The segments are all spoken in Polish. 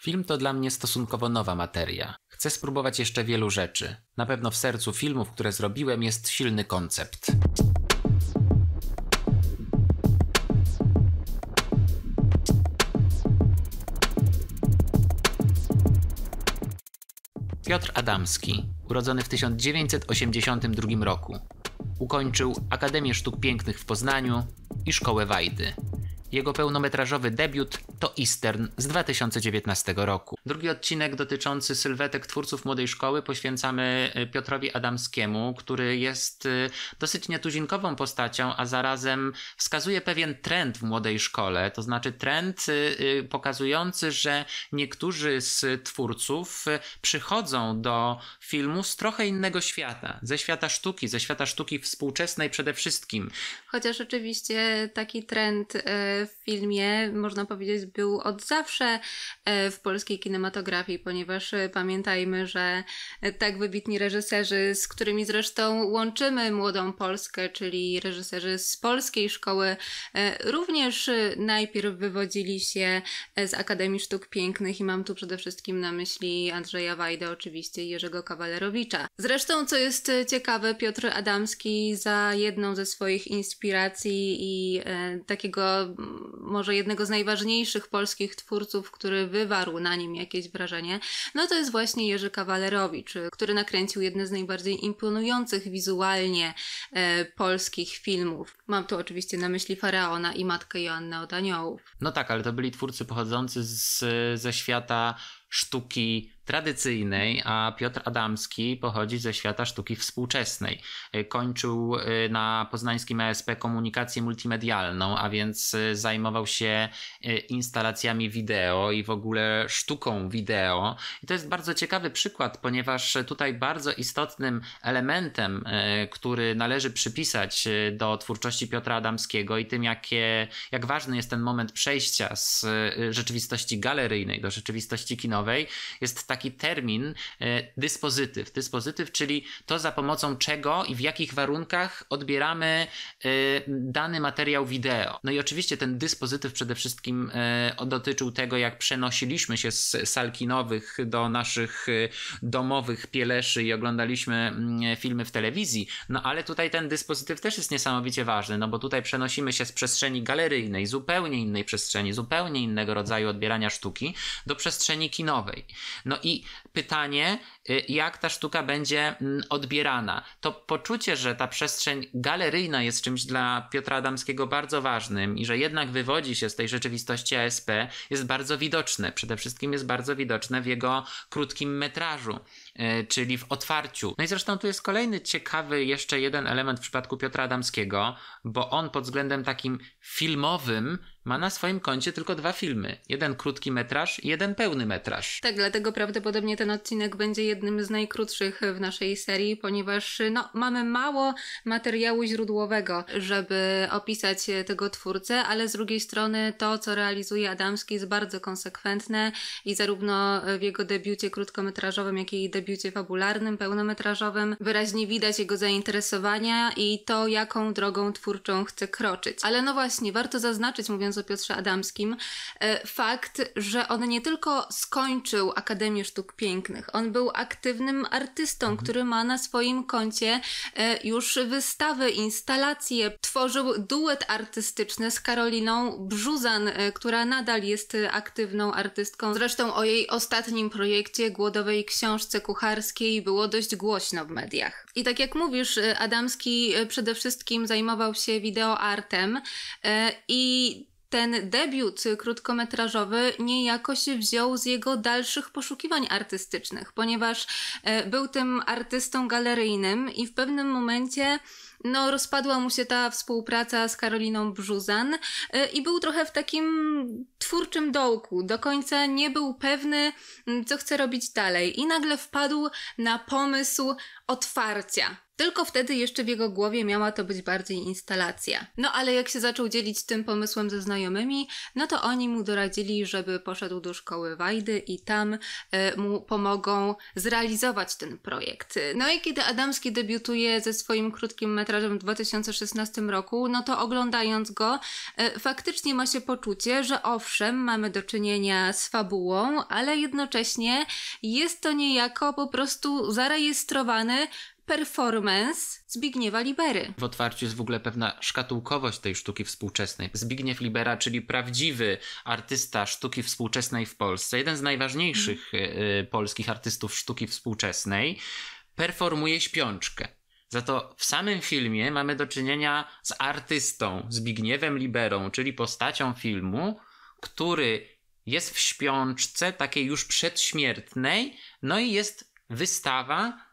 Film to dla mnie stosunkowo nowa materia. Chcę spróbować jeszcze wielu rzeczy. Na pewno w sercu filmów, które zrobiłem, jest silny koncept. Piotr Adamski, urodzony w 1982 roku. Ukończył Akademię Sztuk Pięknych w Poznaniu i Szkołę Wajdy. Jego pełnometrażowy debiut to Eastern z 2019 roku. Drugi odcinek dotyczący sylwetek twórców młodej szkoły poświęcamy y, Piotrowi Adamskiemu, który jest y, dosyć nietuzinkową postacią, a zarazem wskazuje pewien trend w młodej szkole, to znaczy trend y, pokazujący, że niektórzy z twórców przychodzą do filmu z trochę innego świata, ze świata sztuki, ze świata sztuki współczesnej przede wszystkim. Chociaż oczywiście taki trend w filmie, można powiedzieć, był od zawsze e, w polskiej kinematografii, ponieważ e, pamiętajmy, że e, tak wybitni reżyserzy, z którymi zresztą łączymy młodą Polskę, czyli reżyserzy z polskiej szkoły, również najpierw wywodzili się z Akademii Sztuk Pięknych i mam tu przede wszystkim na myśli Andrzeja Wajda, oczywiście Jerzego Kawalerowicza. Zresztą, co jest ciekawe, Piotr Adamski za jedną ze swoich inspiracji i takiego może jednego z najważniejszych polskich twórców, który wywarł na nim jakieś wrażenie, no to jest właśnie Jerzy Kawalerowicz, który nakręcił jedne z najbardziej imponujących wizualnie e, polskich filmów. Mam tu oczywiście na myśli Faraona i Matkę Joannę od Aniołów. No tak, ale to byli twórcy pochodzący z, ze świata sztuki tradycyjnej, a Piotr Adamski pochodzi ze świata sztuki współczesnej. E, kończył e, na poznańskim ESP komunikację multimedialną, a więc e, zajmował się instalacjami wideo i w ogóle sztuką wideo. I to jest bardzo ciekawy przykład, ponieważ tutaj bardzo istotnym elementem, który należy przypisać do twórczości Piotra Adamskiego i tym, jakie, jak ważny jest ten moment przejścia z rzeczywistości galeryjnej do rzeczywistości kinowej, jest taki taki termin e, dyspozytyw. Dyspozytyw, czyli to za pomocą czego i w jakich warunkach odbieramy e, dany materiał wideo. No i oczywiście ten dyspozytyw przede wszystkim e, dotyczył tego, jak przenosiliśmy się z sal kinowych do naszych domowych pieleszy i oglądaliśmy mm, filmy w telewizji. No ale tutaj ten dyspozytyw też jest niesamowicie ważny, no bo tutaj przenosimy się z przestrzeni galeryjnej, zupełnie innej przestrzeni, zupełnie innego rodzaju odbierania sztuki do przestrzeni kinowej. No i pytanie, y, jak ta sztuka będzie mm, odbierana. To poczucie, że ta przestrzeń galeryjna jest czymś dla Piotra Adamskiego bardzo ważnym i że jednak wywodzi się z tej rzeczywistości ASP, jest bardzo widoczne. Przede wszystkim jest bardzo widoczne w jego krótkim metrażu. E, czyli w otwarciu. No i zresztą tu jest kolejny ciekawy jeszcze jeden element w przypadku Piotra Adamskiego, bo on pod względem takim filmowym ma na swoim koncie tylko dwa filmy. Jeden krótki metraż i jeden pełny metraż. Tak, dlatego prawdopodobnie ten odcinek będzie jednym z najkrótszych w naszej serii, ponieważ no, mamy mało materiału źródłowego, żeby opisać tego twórcę, ale z drugiej strony to, co realizuje Adamski jest bardzo konsekwentne i zarówno w jego debiucie krótkometrażowym, jak i debiucie debiucie fabularnym, pełnometrażowym wyraźnie widać jego zainteresowania i to, jaką drogą twórczą chce kroczyć. Ale no właśnie, warto zaznaczyć, mówiąc o Piotrze Adamskim, e, fakt, że on nie tylko skończył Akademię Sztuk Pięknych, on był aktywnym artystą, mhm. który ma na swoim koncie e, już wystawy, instalacje, tworzył duet artystyczny z Karoliną Brzuzan, e, która nadal jest aktywną artystką. Zresztą o jej ostatnim projekcie, głodowej książce kucharskiej, kucharskiej było dość głośno w mediach. I tak jak mówisz, y, Adamski y, przede wszystkim zajmował się wideoartem y, i ten debiut krótkometrażowy niejako się wziął z jego dalszych poszukiwań artystycznych, ponieważ był tym artystą galeryjnym i w pewnym momencie no, rozpadła mu się ta współpraca z Karoliną Brzuzan y, i był trochę w takim twórczym dołku. Do końca nie był pewny, mm, co chce robić dalej. I nagle wpadł na pomysł otwarcia. Tylko wtedy jeszcze w jego głowie miała to być bardziej instalacja. No ale jak się zaczął dzielić tym pomysłem ze znajomymi, no to oni mu doradzili, żeby poszedł do szkoły Wajdy i tam y, mu pomogą zrealizować ten projekt. No i kiedy Adamski debiutuje ze swoim krótkim metrażem w 2016 roku, no to oglądając go, y, faktycznie ma się poczucie, że owszem, mamy do czynienia z fabułą, ale jednocześnie jest to niejako po prostu zarejestrowane mamy performance Zbigniewa Libery. W otwarciu jest w ogóle pewna szkatułkowość tej sztuki współczesnej. Zbigniew Libera, czyli prawdziwy artysta sztuki współczesnej w Polsce, jeden z najważniejszych mm. E, e, polskich artystów sztuki współczesnej, performuje śpiączkę. Za to w samym filmie mamy do czynienia z artystą Zbigniewem Liberą, czyli postacią filmu, który jest w śpiączce takiej już przedśmiertnej, no i jest wystawa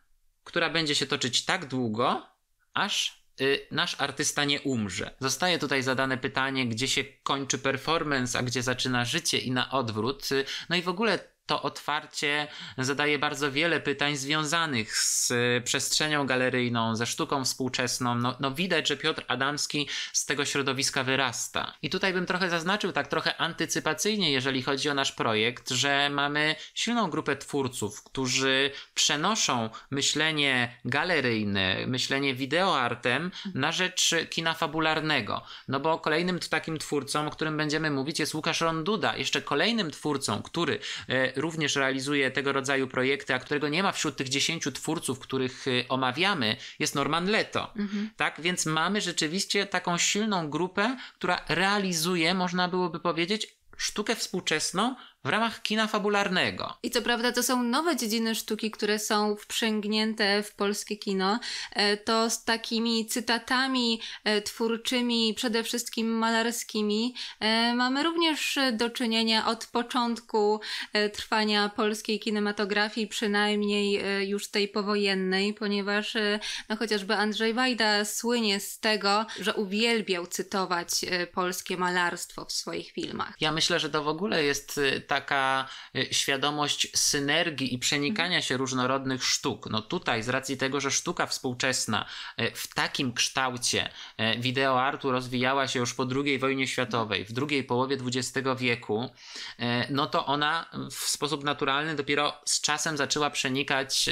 która będzie się toczyć tak długo, aż y, nasz artysta nie umrze. Zostaje tutaj zadane pytanie, gdzie się kończy performance, a gdzie zaczyna życie i na odwrót. Y, no i w ogóle to otwarcie zadaje bardzo wiele pytań związanych z e, przestrzenią galeryjną, ze sztuką współczesną. No, no, widać, że Piotr Adamski z tego środowiska wyrasta. I tutaj bym trochę zaznaczył, tak trochę antycypacyjnie, jeżeli chodzi o nasz projekt, że mamy silną grupę twórców, którzy przenoszą myślenie galeryjne, myślenie wideoartem na rzecz kina fabularnego. No bo kolejnym takim twórcą, o którym będziemy mówić, jest Łukasz Ronduda. Jeszcze kolejnym twórcą, który e, również realizuje tego rodzaju projekty, a którego nie ma wśród tych dziesięciu twórców, których y, omawiamy, jest Norman Leto. Mhm. Tak, więc mamy rzeczywiście taką silną grupę, która realizuje, można byłoby powiedzieć, sztukę współczesną, w ramach kina fabularnego. I co prawda to są nowe dziedziny sztuki, które są wprzęgnięte w polskie kino. E, to z takimi cytatami e, twórczymi, przede wszystkim malarskimi, e, mamy również do czynienia od początku trwania polskiej kinematografii, przynajmniej już tej powojennej, ponieważ no, chociażby Andrzej Wajda słynie z tego, że uwielbiał cytować polskie malarstwo w swoich filmach. Ja myślę, że to w ogóle jest taka y, świadomość synergii i przenikania się różnorodnych sztuk. No tutaj, z racji tego, że sztuka współczesna y, w takim kształcie y, wideoartu rozwijała się już po II wojnie światowej, w drugiej połowie XX wieku, no to ona w sposób naturalny dopiero z czasem zaczęła przenikać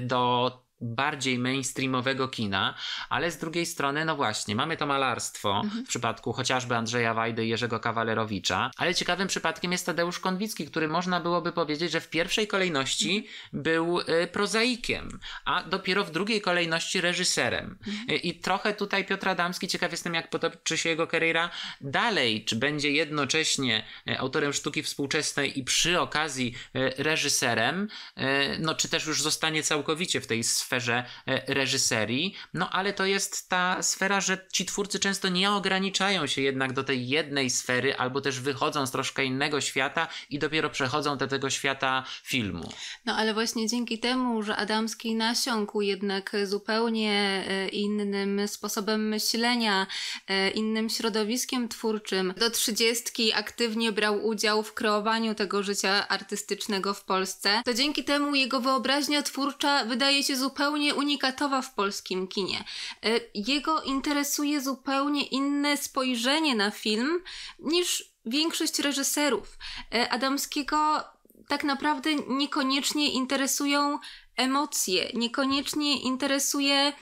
do bardziej mainstreamowego kina, ale z drugiej strony, no właśnie, mamy to malarstwo mhm. w przypadku chociażby Andrzeja Wajdy i Jerzego Kawalerowicza, ale ciekawym przypadkiem jest Tadeusz Konwicki, który można byłoby powiedzieć, że w pierwszej kolejności mhm. był y, prozaikiem, a dopiero w drugiej kolejności reżyserem. Mhm. Y, I trochę tutaj Piotr Adamski, ciekaw jestem jak potoczy się jego kariera dalej, czy będzie jednocześnie y, autorem sztuki współczesnej i przy okazji y, reżyserem, y, no czy też już zostanie całkowicie w tej sferze sferze e, reżyserii, no ale to jest ta sfera, że ci twórcy często nie ograniczają się jednak do tej jednej sfery, albo też wychodzą z troszkę innego świata i dopiero przechodzą do tego świata filmu. No ale właśnie dzięki temu, że Adamski nasiąkł jednak zupełnie e, innym sposobem myślenia, e, innym środowiskiem twórczym, do trzydziestki aktywnie brał udział w kreowaniu tego życia artystycznego w Polsce, to dzięki temu jego wyobraźnia twórcza wydaje się zupełnie zupełnie unikatowa w polskim kinie. E, jego interesuje zupełnie inne spojrzenie na film niż większość reżyserów. E, Adamskiego tak naprawdę niekoniecznie interesują emocje, niekoniecznie interesuje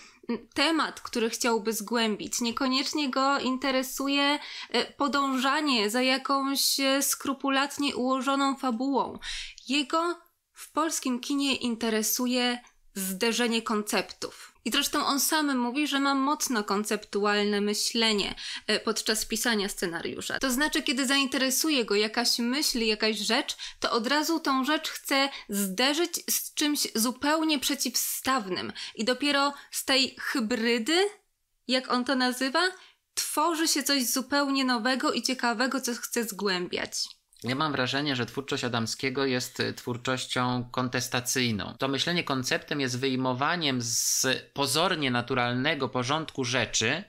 temat, który chciałby zgłębić. Niekoniecznie go interesuje e, podążanie za jakąś skrupulatnie ułożoną fabułą. Jego w polskim kinie interesuje zderzenie konceptów. I zresztą on sam mówi, że ma mocno konceptualne myślenie e, podczas pisania scenariusza. To znaczy, kiedy zainteresuje go jakaś myśl, jakaś rzecz, to od razu tą rzecz chce zderzyć z czymś zupełnie przeciwstawnym. I dopiero z tej hybrydy, jak on to nazywa, tworzy się coś zupełnie nowego i ciekawego, co chce zgłębiać. Ja mam wrażenie, że twórczość Adamskiego jest y, twórczością kontestacyjną. To myślenie konceptem jest wyjmowaniem z pozornie naturalnego porządku rzeczy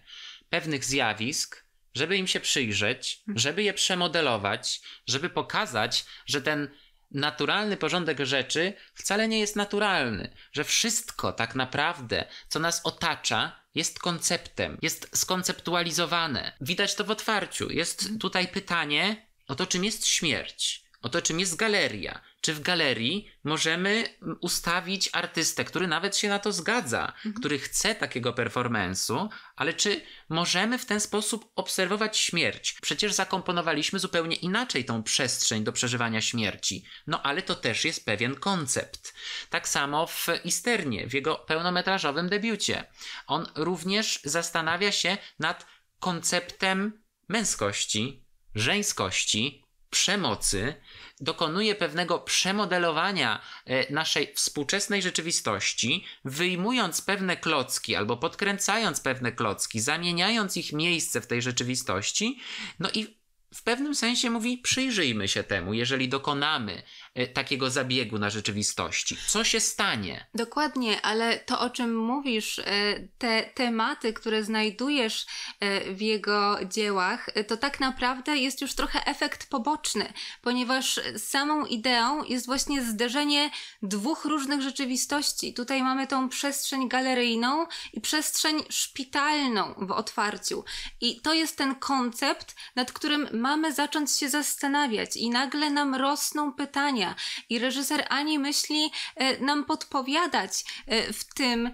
pewnych zjawisk, żeby im się przyjrzeć, mhm. żeby je przemodelować, żeby pokazać, że ten naturalny porządek rzeczy wcale nie jest naturalny, że wszystko tak naprawdę, co nas otacza, jest konceptem, jest skonceptualizowane. Widać to w otwarciu. Jest mhm. tutaj pytanie, o to, czym jest śmierć, o to, czym jest galeria. Czy w galerii możemy mm, ustawić artystę, który nawet się na to zgadza, mhm. który chce takiego performance'u, ale czy możemy w ten sposób obserwować śmierć? Przecież zakomponowaliśmy zupełnie inaczej tą przestrzeń do przeżywania śmierci. No ale to też jest pewien koncept. Tak samo w Isternie, w jego pełnometrażowym debiucie. On również zastanawia się nad konceptem męskości, żeńskości, przemocy, dokonuje pewnego przemodelowania e, naszej współczesnej rzeczywistości, wyjmując pewne klocki albo podkręcając pewne klocki, zamieniając ich miejsce w tej rzeczywistości, no i w pewnym sensie mówi: przyjrzyjmy się temu, jeżeli dokonamy E, takiego zabiegu na rzeczywistości. Co się stanie? Dokładnie, ale to o czym mówisz, e, te tematy, które znajdujesz e, w jego dziełach, to tak naprawdę jest już trochę efekt poboczny, ponieważ samą ideą jest właśnie zderzenie dwóch różnych rzeczywistości. Tutaj mamy tą przestrzeń galeryjną i przestrzeń szpitalną w otwarciu. I to jest ten koncept, nad którym mamy zacząć się zastanawiać i nagle nam rosną pytania, zadania i reżyser ani myśli e, nam podpowiadać e, w tym, e,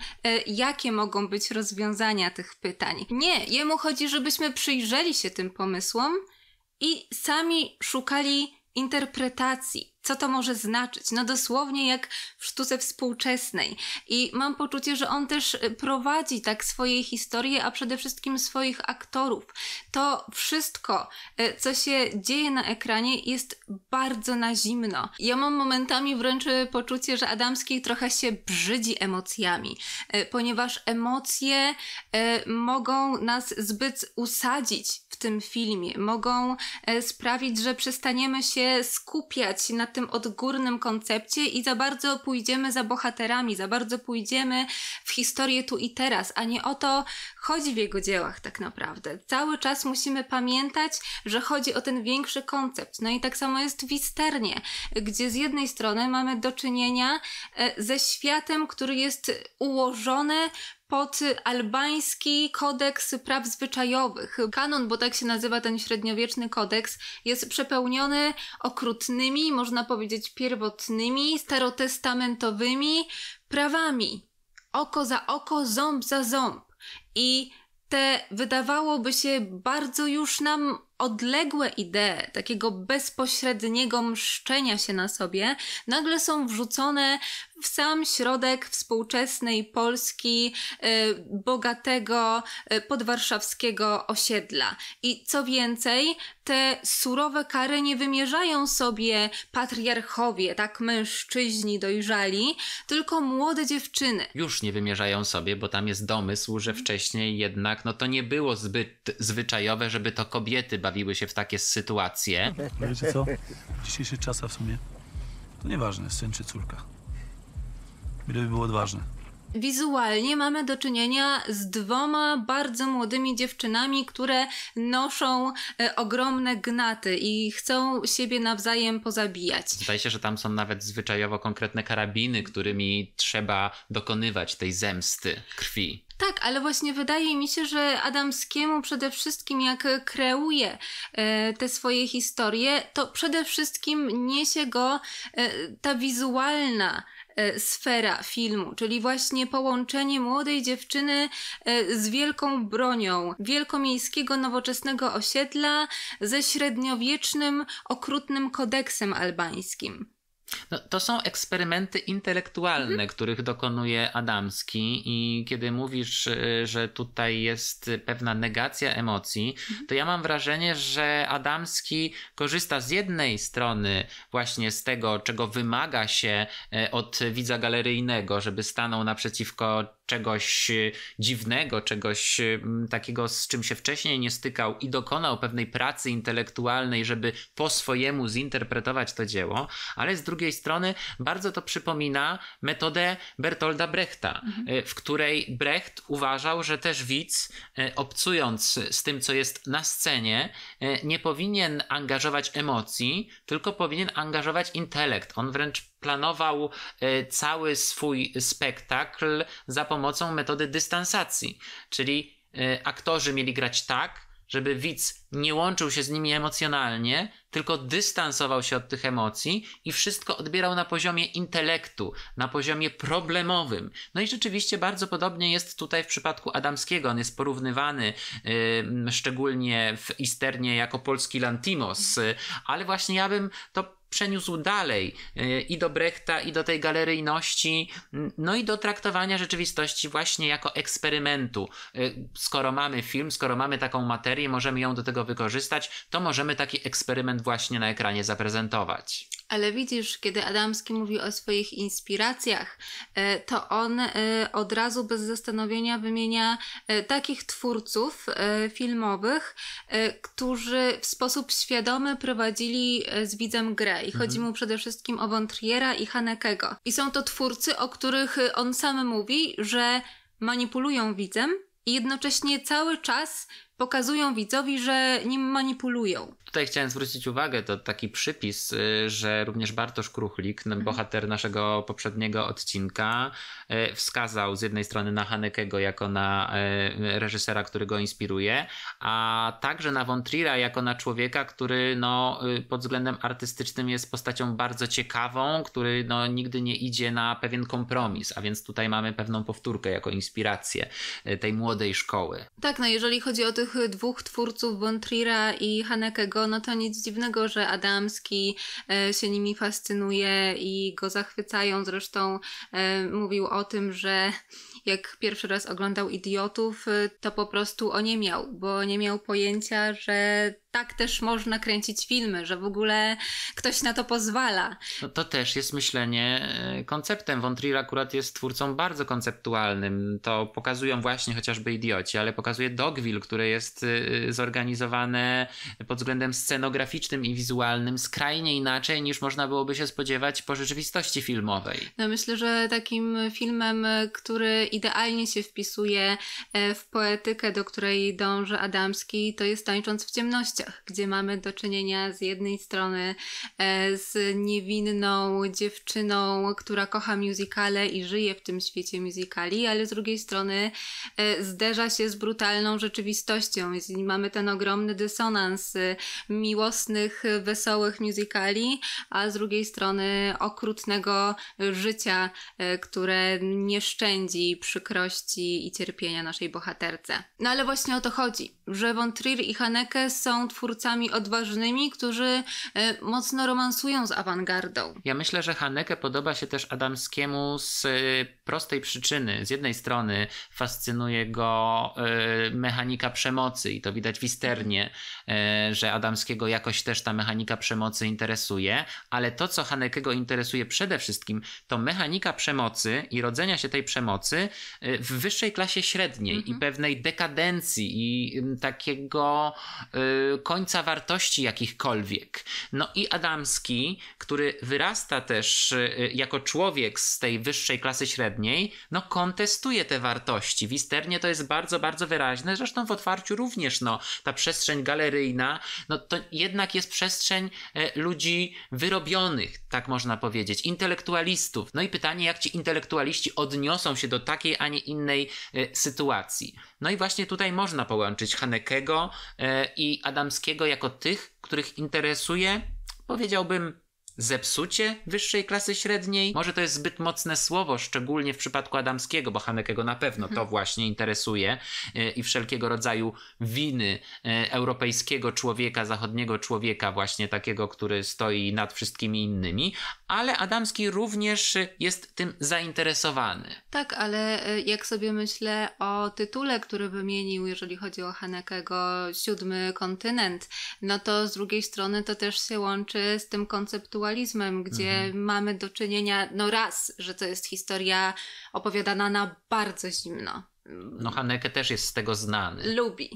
jakie mogą być rozwiązania tych pytań. Nie, jemu chodzi, żebyśmy przyjrzeli się tym pomysłom i sami szukali interpretacji, co to może znaczyć? No dosłownie jak w sztuce współczesnej. I mam poczucie, że on też y, prowadzi tak swoje historie, a przede wszystkim swoich aktorów. To wszystko, y, co się dzieje na ekranie, jest bardzo na zimno. Ja mam momentami wręcz y, poczucie, że Adamski trochę się brzydzi emocjami, ponieważ emocje mogą nas zbyt usadzić w tym filmie, mogą sprawić, że przestaniemy się skupiać na tym odgórnym koncepcie i za bardzo pójdziemy za bohaterami, za bardzo pójdziemy w historię tu i teraz, a nie o to chodzi w jego dziełach tak naprawdę. Cały czas musimy pamiętać, że chodzi o ten większy koncept. No i tak samo jest w Isternie, gdzie z jednej strony mamy do czynienia e, ze światem, który jest ułożony pod albański kodeks praw zwyczajowych. Kanon, bo tak się nazywa ten średniowieczny kodeks, jest przepełniony okrutnymi, można powiedzieć pierwotnymi, starotestamentowymi prawami. Oko za oko, ząb za ząb. I te wydawałoby się bardzo już nam odległe idee, takiego bezpośredniego mszczenia się na sobie, nagle są wrzucone w sam środek współczesnej Polski, y, bogatego, y, podwarszawskiego osiedla. I co więcej, te surowe kary nie wymierzają sobie patriarchowie, tak mężczyźni dojrzali, tylko młode dziewczyny. Już nie wymierzają sobie, bo tam jest domysł, że wcześniej jednak no to nie było zbyt zwyczajowe, żeby to kobiety bawiły się w takie sytuacje. No wiecie co? W dzisiejszych czasach w sumie to nieważne, syn czy córka. Byle by było odważne. Wizualnie mamy do czynienia z dwoma bardzo młodymi dziewczynami, które noszą e, ogromne gnaty i chcą siebie nawzajem pozabijać. Zdaje się, że tam są nawet zwyczajowo konkretne karabiny, którymi trzeba dokonywać tej zemsty krwi. Tak, ale właśnie wydaje mi się, że Adamskiemu przede wszystkim jak kreuje e, te swoje historie, to przede wszystkim niesie go e, ta wizualna e, sfera filmu, czyli właśnie połączenie młodej dziewczyny z wielką bronią wielkomiejskiego nowoczesnego osiedla ze średniowiecznym, okrutnym kodeksem albańskim. No, to są eksperymenty intelektualne, mhm. których dokonuje Adamski, i kiedy mówisz, y, że tutaj jest pewna negacja emocji, mhm. to ja mam wrażenie, że Adamski korzysta z jednej strony właśnie z tego, czego wymaga się e, od widza galeryjnego, żeby stanął naprzeciwko czegoś y, dziwnego, czegoś y, takiego, z czym się wcześniej nie stykał i dokonał pewnej pracy intelektualnej, żeby po swojemu zinterpretować to dzieło, ale z drugiej strony bardzo to przypomina metodę Bertolda Brechta, y, mhm. w której Brecht uważał, że też widz, obcując z tym, co jest na scenie, nie powinien angażować emocji, tylko powinien angażować intelekt. On wręcz planował e, cały swój spektakl za pomocą metody dystansacji, czyli e, aktorzy mieli grać tak, żeby widz nie łączył się z nimi emocjonalnie, tylko dystansował się od tych emocji i wszystko odbierał na poziomie intelektu, na poziomie problemowym. No i rzeczywiście bardzo podobnie jest tutaj w przypadku Adamskiego. On jest porównywany szczególnie w Isternie jako polski Lantimos, mhm. ale właśnie ja bym to przeniósł dalej e, i do Brechta, i do tej galeryjności, no i do traktowania rzeczywistości właśnie jako eksperymentu. E, skoro mamy film, skoro mamy taką materię, możemy ją do tego wykorzystać, to możemy taki eksperyment właśnie na ekranie zaprezentować. Ale widzisz, kiedy Adamski mówi o swoich inspiracjach, e, to on e, od razu bez zastanowienia wymienia e, takich twórców filmowych, którzy w sposób świadomy prowadzili z widzem grę. I mhm. chodzi mu przede wszystkim o Wątriera i Hanekego. I są to twórcy, o których on sam mówi, że manipulują widzem, i jednocześnie cały czas pokazują widzowi, że nim manipulują. Tutaj chciałem zwrócić uwagę, to taki przypis, y, że również Bartosz Kruchlik, no, mhm. bohater naszego poprzedniego odcinka, y, wskazał z jednej strony na Hanekego jako na y, reżysera, który go inspiruje, a także na Von Trier'a jako na człowieka, który no, pod względem artystycznym jest postacią bardzo ciekawą, który no, nigdy nie idzie na pewien kompromis, a więc tutaj mamy pewną powtórkę jako inspirację tej młodej szkoły. Tak, no jeżeli chodzi o tych tych dwóch twórców, Bontrira i Hanekego, no to nic dziwnego, że Adamski e, się nimi fascynuje i go zachwycają. Zresztą e, mówił o tym, że jak pierwszy raz oglądał Idiotów, y, to po prostu oniemiał, bo nie miał pojęcia, że tak też można kręcić filmy, że w ogóle ktoś na to pozwala. No to też jest myślenie y, konceptem. Von Trier akurat jest twórcą bardzo konceptualnym. To pokazują właśnie chociażby Idioci, ale pokazuje Dogville, które jest y, zorganizowane pod względem scenograficznym i wizualnym skrajnie inaczej niż można byłoby się spodziewać po rzeczywistości filmowej. No myślę, że takim filmem, który idealnie się wpisuje e, w poetykę, do której dąży Adamski, to jest Tańcząc w ciemnościach, gdzie mamy do czynienia z jednej strony e, z niewinną dziewczyną, która kocha muzykale i żyje w tym świecie musicali, ale z drugiej strony e, zderza się z brutalną rzeczywistością. Mamy ten ogromny dysonans miłosnych, wesołych musicali, a z drugiej strony okrutnego życia, które nie szczędzi przykrości i cierpienia naszej bohaterce. No ale właśnie o to chodzi, że Von Trier i Haneke są twórcami odważnymi, którzy e, mocno romansują z awangardą. Ja myślę, że Haneke podoba się też Adamskiemu z e, prostej przyczyny. Z jednej strony fascynuje go y, mechanika przemocy i to widać w Isternie, y, że Adamskiego jakoś też ta mechanika przemocy interesuje, ale to, co Hanekego interesuje przede wszystkim, to mechanika przemocy i rodzenia się tej przemocy y, w wyższej klasie średniej i mhm. pewnej dekadencji i takiego końca wartości jakichkolwiek. No i Adamski, który wyrasta też jako człowiek z tej wyższej klasy średniej, no kontestuje te wartości. Wisternie to jest bardzo, bardzo wyraźne. Zresztą w otwarciu również, no, ta przestrzeń galeryjna, no to jednak jest przestrzeń e, ludzi wyrobionych, tak można powiedzieć, intelektualistów. No i pytanie, jak ci intelektualiści odniosą się do takiej, a nie innej e, sytuacji. No i właśnie tutaj można połączyć Hanekego e, i Adamskiego jako tych, których interesuje, powiedziałbym, zepsucie wyższej klasy średniej? Może to jest zbyt mocne słowo, szczególnie w przypadku Adamskiego, bo Hanekego na pewno to mhm. właśnie interesuje e, i wszelkiego rodzaju winy e, europejskiego człowieka, zachodniego człowieka, właśnie takiego, który stoi nad wszystkimi innymi, ale Adamski również jest tym zainteresowany. Tak, ale e, jak sobie myślę o tytule, który wymienił, jeżeli chodzi o Hanekego, Siódmy kontynent, no to z drugiej strony to też się łączy z tym konceptualnym dualizmem, gdzie mhm. mamy do czynienia, no raz, że to jest historia opowiadana na bardzo zimno. No Haneke też jest z tego znany. Lubi.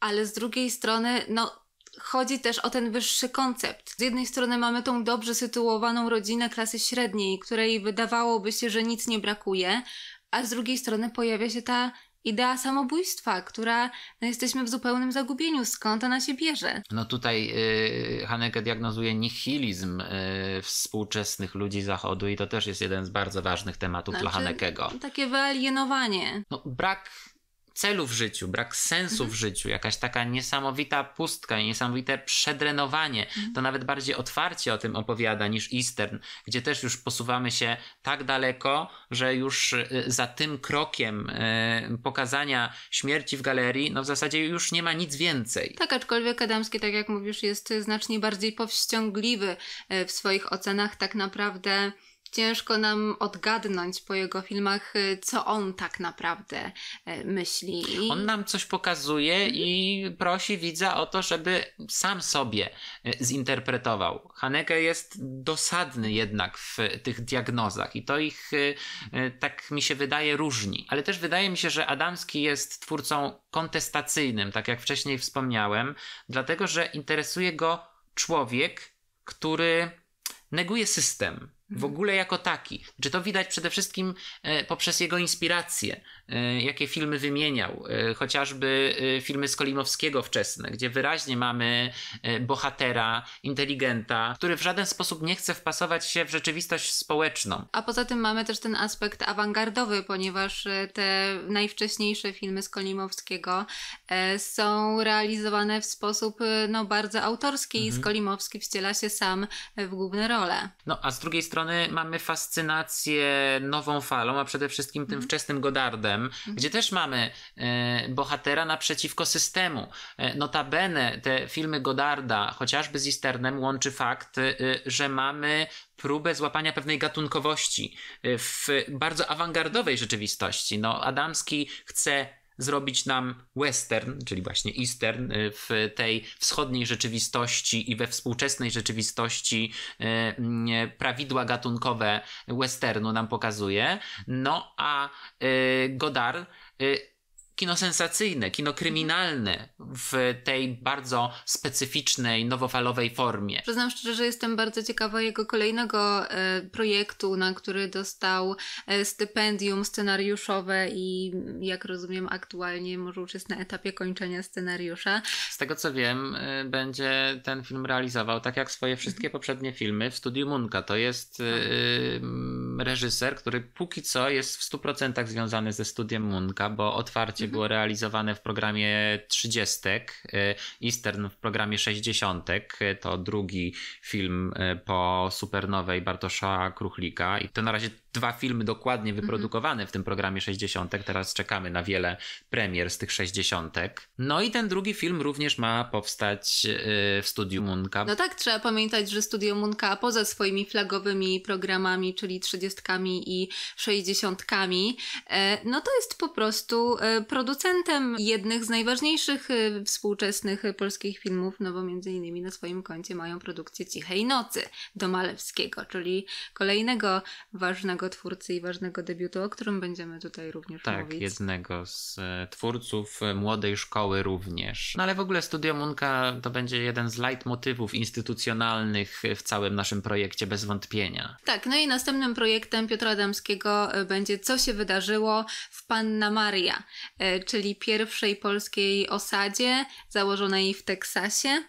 Ale z drugiej strony, no chodzi też o ten wyższy koncept. Z jednej strony mamy tą dobrze sytuowaną rodzinę klasy średniej, której wydawałoby się, że nic nie brakuje, a z drugiej strony pojawia się ta idea samobójstwa, która no, jesteśmy w zupełnym zagubieniu, skąd ona się bierze. No tutaj y, Haneke diagnozuje nihilizm y, współczesnych ludzi Zachodu i to też jest jeden z bardzo ważnych tematów znaczy, dla Hanekego. Takie wyalienowanie. No, brak celu w życiu, brak sensu mhm. w życiu, jakaś taka niesamowita pustka i niesamowite przedrenowanie. Mhm. To nawet bardziej otwarcie o tym opowiada niż Eastern, gdzie też już posuwamy się tak daleko, że już y, za tym krokiem y, pokazania śmierci w galerii, no w zasadzie już nie ma nic więcej. Tak, aczkolwiek Adamski, tak jak mówisz, jest znacznie bardziej powściągliwy y, w swoich ocenach, tak naprawdę ciężko nam odgadnąć po jego filmach, y, co on tak naprawdę y, myśli. On nam coś pokazuje mhm. i prosi widza o to, żeby sam sobie y, zinterpretował. Haneke jest dosadny jednak w tych diagnozach i to ich, tak mi się wydaje, różni. Ale też wydaje mi się, że Adamski jest twórcą kontestacyjnym, tak jak wcześniej wspomniałem, dlatego że interesuje go człowiek, który neguje system, w ogóle jako taki. Czy to widać przede wszystkim e, poprzez jego inspiracje, E, jakie filmy wymieniał. E, chociażby e, filmy Skolimowskiego wczesne, gdzie wyraźnie mamy bohatera, inteligenta, który w żaden sposób nie chce wpasować się w rzeczywistość społeczną. A poza tym mamy też ten aspekt awangardowy, ponieważ te najwcześniejsze filmy Skolimowskiego są realizowane w sposób no, bardzo autorski mhm. i Skolimowski wciela się sam w główne role. No a z drugiej strony mamy fascynację nową falą, a przede wszystkim tym mhm. wczesnym Godardem, gdzie też mamy e, bohatera naprzeciwko systemu. E, notabene te filmy Godarda, chociażby z Easternem, łączy fakt, e, że mamy próbę złapania pewnej gatunkowości e, w bardzo awangardowej rzeczywistości. No, Adamski chce zrobić nam western, czyli właśnie eastern, y, w tej wschodniej rzeczywistości i we współczesnej rzeczywistości y, mm, y, prawidła gatunkowe westernu nam pokazuje. No a Godard kino sensacyjne, kino mhm. kryminalne w tej bardzo specyficznej, nowofalowej formie. Przyznam szczerze, że jestem bardzo ciekawa jego kolejnego e, projektu, na który dostał e, stypendium scenariuszowe i jak rozumiem aktualnie może już jest na etapie kończenia scenariusza. Z tego co wiem, e, będzie ten film realizował tak jak swoje wszystkie mhm. poprzednie filmy w studiu Munka. To jest e, tak. reżyser, który póki co jest w 100% związany ze studiem Munka, bo otwarcie było realizowane w programie 30. Y, Eastern w programie 60. Y, to drugi film y, po supernowej Bartosza Kruchlika. I to na razie dwa filmy dokładnie mhm. wyprodukowane w tym programie 60. Teraz czekamy na wiele premier z tych 60. No i ten drugi film również ma powstać e, w studiu Munka. No tak, trzeba pamiętać, że studio Munka poza swoimi flagowymi programami, czyli 30 i 60, e, no to jest po prostu e, producentem jednych z najważniejszych współczesnych polskich filmów, no bo między innymi na swoim koncie mają produkcję Cichej Nocy do Malewskiego, czyli kolejnego ważnego jednego twórcy i ważnego debiutu, o którym będziemy tutaj również tak, mówić. Tak, jednego z e, twórców e, młodej szkoły również. No ale w ogóle Studio Munka to będzie jeden z leitmotywów instytucjonalnych w całym naszym projekcie bez wątpienia. Tak, no i następnym projektem Piotra Adamskiego e, będzie Co się wydarzyło w Panna Maria, czyli pierwszej polskiej osadzie założonej w Teksasie.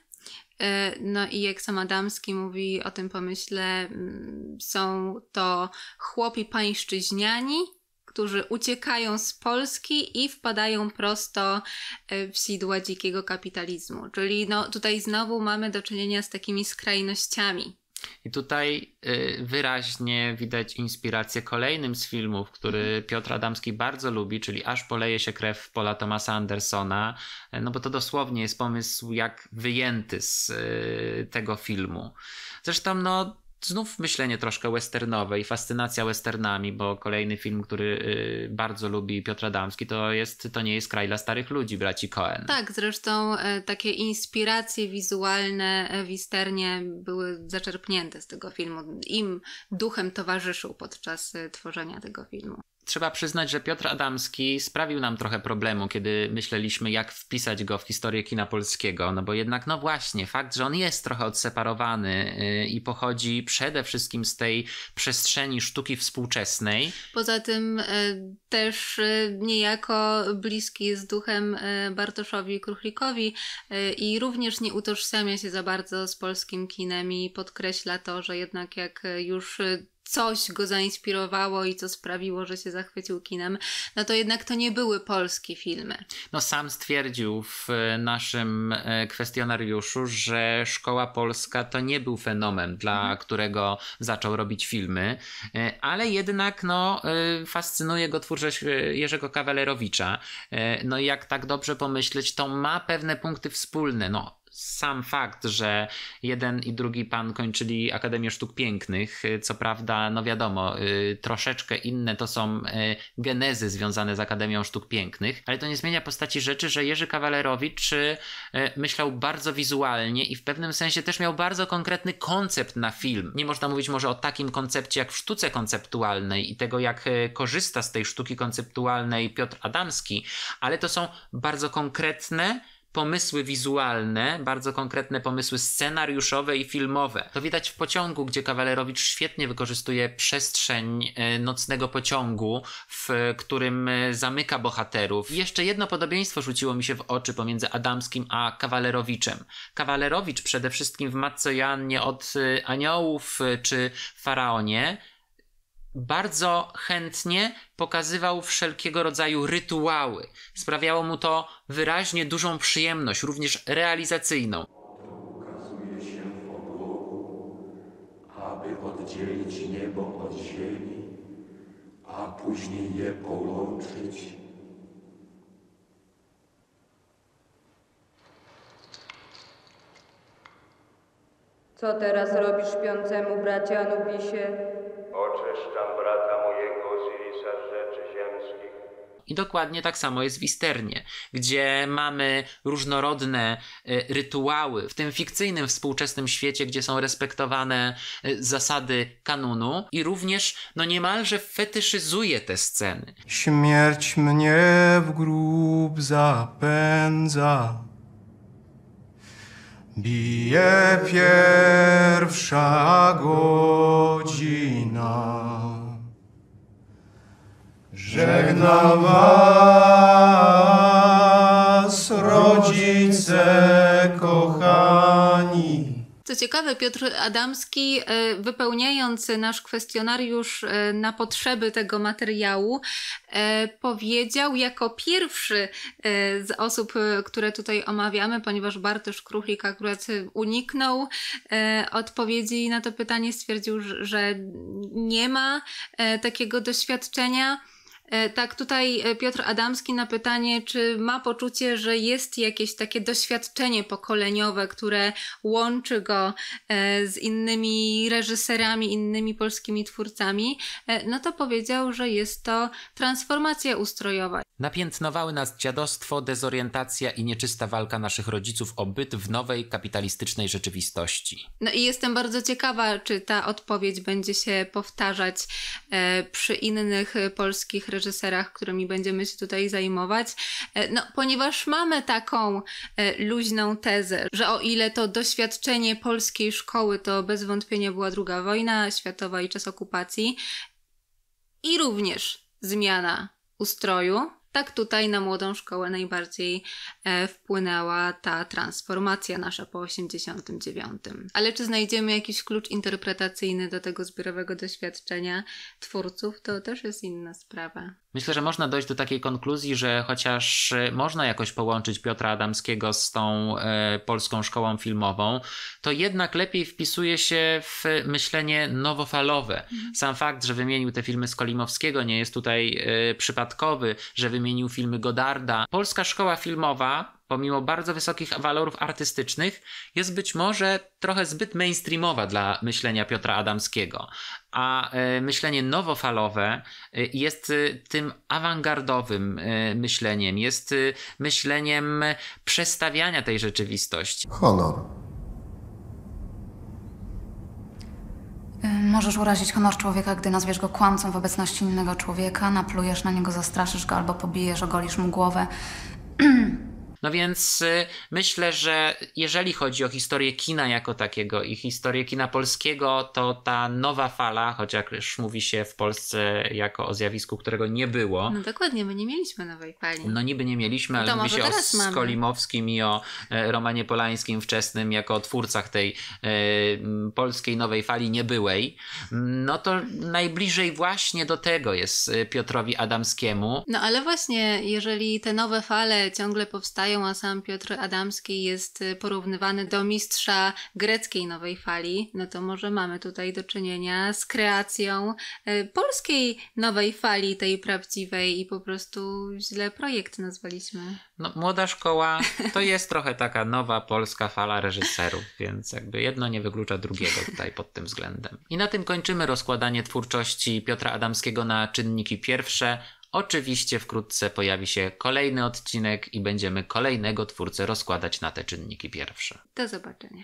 E, no i jak sam Adamski mówi o tym pomyśle, mm, są to chłopi pańszczyźniani, którzy uciekają z Polski i wpadają prosto e, w sidła dzikiego kapitalizmu. Czyli no, tutaj znowu mamy do czynienia z takimi skrajnościami i tutaj y, wyraźnie widać inspirację kolejnym z filmów, który mhm. Piotr Adamski bardzo lubi, czyli Aż poleje się krew Pola Thomasa Andersona, e, no bo to dosłownie jest pomysł jak wyjęty z y, tego filmu. Zresztą no znów myślenie troszkę westernowe i fascynacja westernami, bo kolejny film, który y, bardzo lubi Piotr Adamski, to, jest, to nie jest Kraj dla starych ludzi, braci Coen. Tak, zresztą e, takie inspiracje wizualne e, w Wisternie były zaczerpnięte z tego filmu. Im duchem towarzyszył podczas e, tworzenia tego filmu trzeba przyznać, że Piotr Adamski sprawił nam trochę problemu, kiedy myśleliśmy, jak wpisać go w historię kina polskiego. No bo jednak, no właśnie, fakt, że on jest trochę odseparowany y, i pochodzi przede wszystkim z tej przestrzeni sztuki współczesnej. Poza tym y, też y, niejako bliski jest duchem Bartoszowi Kruchlikowi i również nie utożsamia się za bardzo z polskim kinem i podkreśla to, że jednak jak już coś go zainspirowało i co sprawiło, że się zachwycił kinem, no to jednak to nie były polskie filmy. No sam stwierdził w e, naszym e, kwestionariuszu, że szkoła polska to nie był fenomen, dla mhm. którego zaczął robić filmy, e, ale jednak no, fascynuje go twórczość Jerzego Kawalerowicza. No i jak tak dobrze pomyśleć, to ma pewne punkty wspólne. No, sam fakt, że jeden i drugi pan kończyli Akademię Sztuk Pięknych, y, co prawda, no wiadomo, y, troszeczkę inne to są y, genezy związane z Akademią Sztuk Pięknych, ale to nie zmienia postaci rzeczy, że Jerzy Kawalerowicz myślał bardzo wizualnie i w pewnym sensie też miał bardzo konkretny koncept na film. Nie można mówić może o takim koncepcie jak w sztuce konceptualnej i tego, jak korzysta z tej sztuki konceptualnej Piotr Adamski, ale to są bardzo konkretne, pomysły wizualne, bardzo konkretne pomysły scenariuszowe i filmowe. To widać w pociągu, gdzie Kawalerowicz świetnie wykorzystuje przestrzeń e, nocnego pociągu, w którym e, zamyka bohaterów. I jeszcze jedno podobieństwo rzuciło mi się w oczy pomiędzy Adamskim a Kawalerowiczem. Kawalerowicz przede wszystkim w Matce Joannie od e, Aniołów czy Faraonie bardzo chętnie pokazywał wszelkiego rodzaju rytuały. Sprawiało mu to wyraźnie dużą przyjemność, również realizacyjną. Ukazuje się w obłoku, aby oddzielić niebo od ziemi, a później je połączyć. Co teraz robisz śpiącemu bracianu Bisie? Oczyszczam brata mojego Zirisa rzeczy ziemskich. I dokładnie tak samo jest w Isternie, gdzie mamy różnorodne e, rytuały w tym fikcyjnym współczesnym świecie, gdzie są respektowane e, zasady kanonu i również no niemalże fetyszyzuje te sceny. Śmierć mnie w grób zapędza, Bije pierwsza godzina. Żegna was, rodzice kochani. Co ciekawe, Piotr Adamski, e, wypełniając nasz kwestionariusz e, na potrzeby tego materiału, e, powiedział jako pierwszy z osób, które tutaj omawiamy, ponieważ Bartosz Kruchlik akurat uniknął odpowiedzi na to pytanie, stwierdził, że nie ma takiego doświadczenia. E, tak, tutaj e, Piotr Adamski na pytanie, czy ma poczucie, że jest jakieś takie doświadczenie pokoleniowe, które łączy go e, z innymi reżyserami, innymi polskimi twórcami, no to powiedział, że jest to transformacja ustrojowa. Napiętnowały nas dziadostwo, dezorientacja i nieczysta walka naszych rodziców o byt w nowej kapitalistycznej rzeczywistości. No i jestem bardzo ciekawa, czy ta odpowiedź będzie się powtarzać przy innych polskich reżyserach reżyserach, którymi będziemy się tutaj zajmować, e, no, ponieważ mamy taką e, luźną tezę, że o ile to doświadczenie polskiej szkoły to bez wątpienia była druga wojna światowa i czas okupacji i również zmiana ustroju, tak tutaj na młodą szkołę najbardziej e, wpłynęła ta transformacja nasza po 89. Ale czy znajdziemy jakiś klucz interpretacyjny do tego zbiorowego doświadczenia twórców, to też jest inna sprawa. Myślę, że można dojść do takiej konkluzji, że chociaż e, można jakoś połączyć Piotra Adamskiego z tą e, polską szkołą filmową, to jednak lepiej wpisuje się w myślenie nowofalowe. Mhm. Sam fakt, że wymienił te filmy Skolimowskiego, nie jest tutaj e, przypadkowy, że wymienił filmy Godarda. Polska szkoła filmowa pomimo bardzo wysokich walorów artystycznych, jest być może trochę zbyt mainstreamowa dla myślenia Piotra Adamskiego. A e, myślenie nowofalowe e, jest e, tym awangardowym myśleniem, jest myśleniem przestawiania tej rzeczywistości. Honor. Możesz urazić honor człowieka, gdy nazwiesz go kłamcą w obecności innego człowieka, naplujesz na niego, zastraszysz go albo pobijesz, ogolisz mu głowę. No więc y, myślę, że jeżeli chodzi o historię kina jako takiego i historię kina polskiego, to ta nowa fala, choć już mówi się w Polsce jako o zjawisku, którego nie było. No dokładnie, my nie mieliśmy nowej fali. No niby nie mieliśmy, ale to mówi się o Skolimowskim mamy. i o e, Romanie Polańskim wczesnym jako o twórcach tej e, polskiej nowej fali niebyłej. No to najbliżej właśnie do tego jest e, Piotrowi Adamskiemu. No ale właśnie, jeżeli te nowe fale ciągle powstają, powstają, a sam Piotr Adamski jest y, porównywany do mistrza greckiej nowej fali, no to może mamy tutaj do czynienia z kreacją y, polskiej nowej fali, tej prawdziwej i po prostu źle projekt nazwaliśmy. No, młoda szkoła to jest trochę taka nowa polska fala reżyserów, więc jakby jedno nie wyklucza drugiego tutaj pod tym względem. I na tym kończymy rozkładanie twórczości Piotra Adamskiego na czynniki pierwsze. Oczywiście wkrótce pojawi się kolejny odcinek i będziemy kolejnego twórcę rozkładać na te czynniki pierwsze. Do zobaczenia.